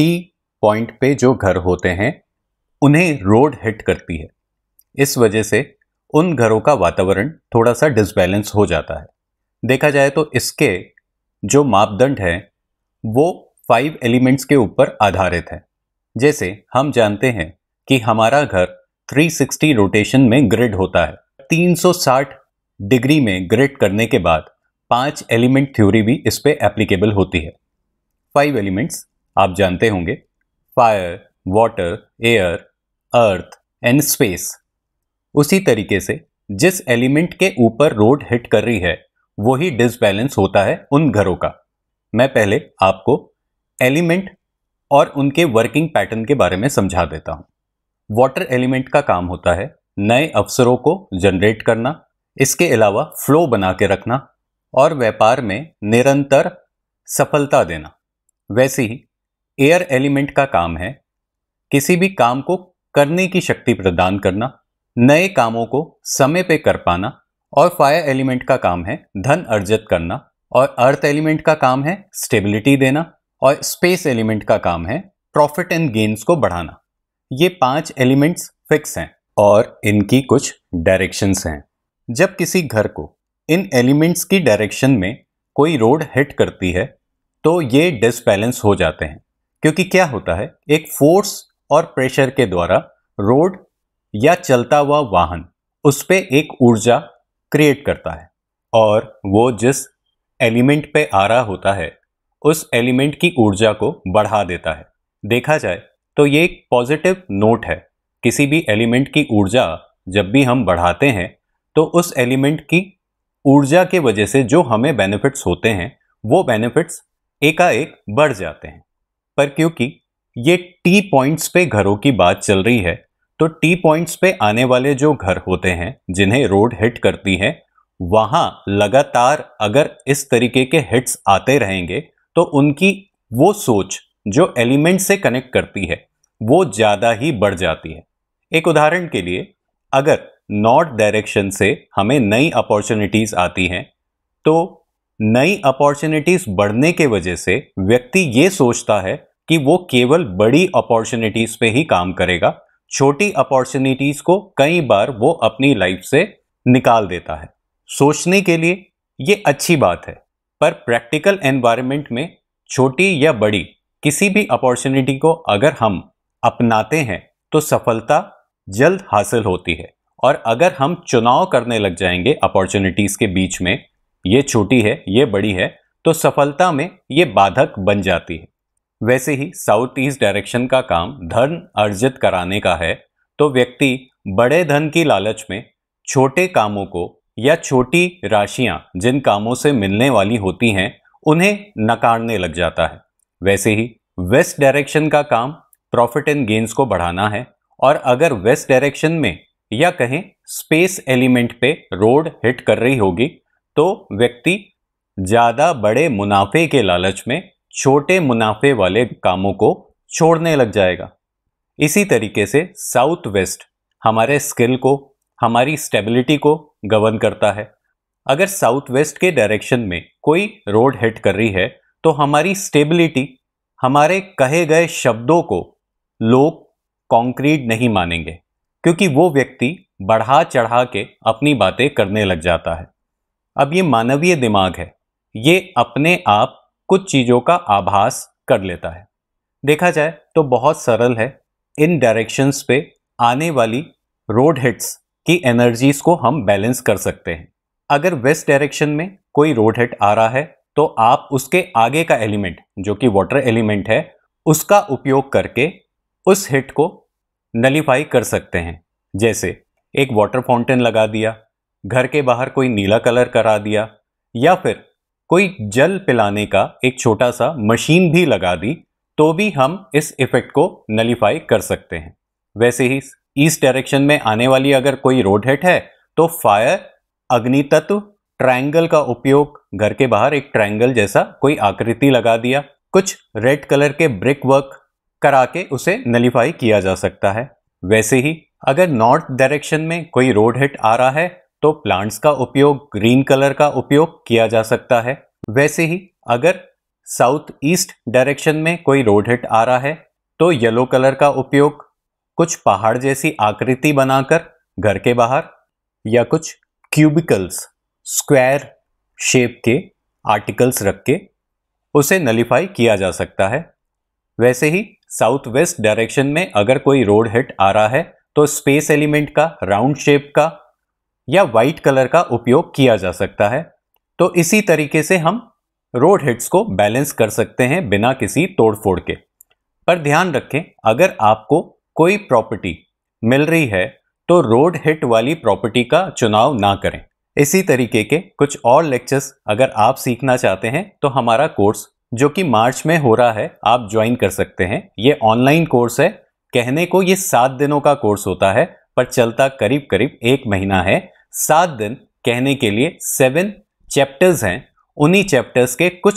T point पे जो घर होते हैं उन्हें रोड हिट करती है इस वजह से उन घरों का वातावरण थोड़ा सा डिसबैलेंस हो जाता है देखा जाए तो इसके जो मापदंड हैं वो फाइव एलिमेंट्स के ऊपर आधारित है जैसे हम जानते हैं कि हमारा घर 360 रोटेशन में ग्रिड होता है 360 डिग्री में ग्रिड करने के बाद पांच एलिमेंट थ्योरी भी इस पर एप्लीकेबल होती है फाइव एलिमेंट्स आप जानते होंगे fire water air earth and space उसी तरीके से जिस एलिमेंट के ऊपर रोड हिट कर रही है वही डिसबैलेंस होता है उन घरों का मैं पहले आपको एलिमेंट और उनके वर्किंग पैटर्न के बारे में समझा देता हूँ वाटर एलिमेंट का काम होता है नए अवसरों को जनरेट करना इसके अलावा फ्लो बना के रखना और व्यापार में निरंतर सफलता देना वैसे ही एयर एलिमेंट का काम है किसी भी काम को करने की शक्ति प्रदान करना नए कामों को समय पे कर पाना और फायर एलिमेंट का काम है धन अर्जित करना और अर्थ एलिमेंट का काम है स्टेबिलिटी देना और स्पेस एलिमेंट का काम है प्रॉफिट एंड गेन्स को बढ़ाना ये पांच एलिमेंट्स फिक्स हैं और इनकी कुछ डायरेक्शंस हैं जब किसी घर को इन एलिमेंट्स की डायरेक्शन में कोई रोड हिट करती है तो ये डिसबैलेंस हो जाते हैं क्योंकि क्या होता है एक फोर्स और प्रेशर के द्वारा रोड या चलता हुआ वाहन उस पर एक ऊर्जा क्रिएट करता है और वो जिस एलिमेंट पे आ रहा होता है उस एलिमेंट की ऊर्जा को बढ़ा देता है देखा जाए तो ये एक पॉजिटिव नोट है किसी भी एलिमेंट की ऊर्जा जब भी हम बढ़ाते हैं तो उस एलिमेंट की ऊर्जा के वजह से जो हमें बेनिफिट्स होते हैं वो बेनिफिट्स एकाएक बढ़ जाते हैं पर क्योंकि ये टी पॉइंट्स पे घरों की बात चल रही है तो टी पॉइंट्स पे आने वाले जो घर होते हैं जिन्हें रोड हिट करती है वहां लगातार अगर इस तरीके के हिट्स आते रहेंगे तो उनकी वो सोच जो एलिमेंट से कनेक्ट करती है वो ज़्यादा ही बढ़ जाती है एक उदाहरण के लिए अगर नॉर्थ डायरेक्शन से हमें नई अपॉर्चुनिटीज़ आती हैं तो नई अपॉर्चुनिटीज़ बढ़ने के वजह से व्यक्ति ये सोचता है कि वो केवल बड़ी अपॉर्चुनिटीज़ पे ही काम करेगा छोटी अपॉर्चुनिटीज़ को कई बार वो अपनी लाइफ से निकाल देता है सोचने के लिए ये अच्छी बात है पर प्रैक्टिकल एनवायरनमेंट में छोटी या बड़ी किसी भी अपॉर्चुनिटी को अगर हम अपनाते हैं तो सफलता जल्द हासिल होती है और अगर हम चुनाव करने लग जाएंगे अपॉर्चुनिटीज़ के बीच में ये छोटी है ये बड़ी है तो सफलता में ये बाधक बन जाती है वैसे ही साउथ ईस्ट डायरेक्शन का काम धन अर्जित कराने का है तो व्यक्ति बड़े धन की लालच में छोटे कामों को या छोटी राशियां जिन कामों से मिलने वाली होती हैं उन्हें नकारने लग जाता है वैसे ही वेस्ट डायरेक्शन का काम प्रॉफिट एंड गेंस को बढ़ाना है और अगर वेस्ट डायरेक्शन में या कहें स्पेस एलिमेंट पे रोड हिट कर रही होगी तो व्यक्ति ज़्यादा बड़े मुनाफे के लालच में छोटे मुनाफे वाले कामों को छोड़ने लग जाएगा इसी तरीके से साउथ वेस्ट हमारे स्किल को हमारी स्टेबिलिटी को गवर्न करता है अगर साउथ वेस्ट के डायरेक्शन में कोई रोड हिट कर रही है तो हमारी स्टेबिलिटी हमारे कहे गए शब्दों को लोग कॉन्क्रीट नहीं मानेंगे क्योंकि वो व्यक्ति बढ़ा चढ़ा के अपनी बातें करने लग जाता है अब ये मानवीय दिमाग है ये अपने आप कुछ चीज़ों का आभास कर लेता है देखा जाए तो बहुत सरल है इन डायरेक्शंस पे आने वाली रोड हिट्स की एनर्जीज को हम बैलेंस कर सकते हैं अगर वेस्ट डायरेक्शन में कोई रोड हिट आ रहा है तो आप उसके आगे का एलिमेंट जो कि वाटर एलिमेंट है उसका उपयोग करके उस हिट को नलीफाई कर सकते हैं जैसे एक वाटर फाउंटेन लगा दिया घर के बाहर कोई नीला कलर करा दिया या फिर कोई जल पिलाने का एक छोटा सा मशीन भी लगा दी तो भी हम इस इफेक्ट को नलीफाई कर सकते हैं वैसे ही ईस्ट डायरेक्शन में आने वाली अगर कोई रोड हेट है तो फायर अग्नि तत्व ट्रायंगल का उपयोग घर के बाहर एक ट्रायंगल जैसा कोई आकृति लगा दिया कुछ रेड कलर के ब्रिक वर्क करा के उसे नलीफाई किया जा सकता है वैसे ही अगर नॉर्थ डायरेक्शन में कोई रोड हिट आ रहा है तो प्लांट्स का उपयोग ग्रीन कलर का उपयोग किया जा सकता है वैसे ही अगर साउथ ईस्ट डायरेक्शन में कोई रोड हिट आ रहा है तो येलो कलर का उपयोग कुछ पहाड़ जैसी आकृति बनाकर घर के बाहर या कुछ क्यूबिकल्स स्क्वायर शेप के आर्टिकल्स रख के उसे नलीफाई किया जा सकता है वैसे ही साउथ वेस्ट डायरेक्शन में अगर कोई रोड हिट आ रहा है तो स्पेस एलिमेंट का राउंड शेप का या वाइट कलर का उपयोग किया जा सकता है तो इसी तरीके से हम रोड हिट्स को बैलेंस कर सकते हैं बिना किसी तोड़फोड़ के पर ध्यान रखें अगर आपको कोई प्रॉपर्टी मिल रही है तो रोड हिट वाली प्रॉपर्टी का चुनाव ना करें इसी तरीके के कुछ और लेक्चर्स अगर आप सीखना चाहते हैं तो हमारा कोर्स जो कि मार्च में हो रहा है आप ज्वाइन कर सकते हैं ये ऑनलाइन कोर्स है कहने को ये सात दिनों का कोर्स होता है पर चलता करीब करीब एक महीना है सात दिन कहने के लिए सेवन चैप्टर्स हैं उन्हीं चैप्टर्स के कुछ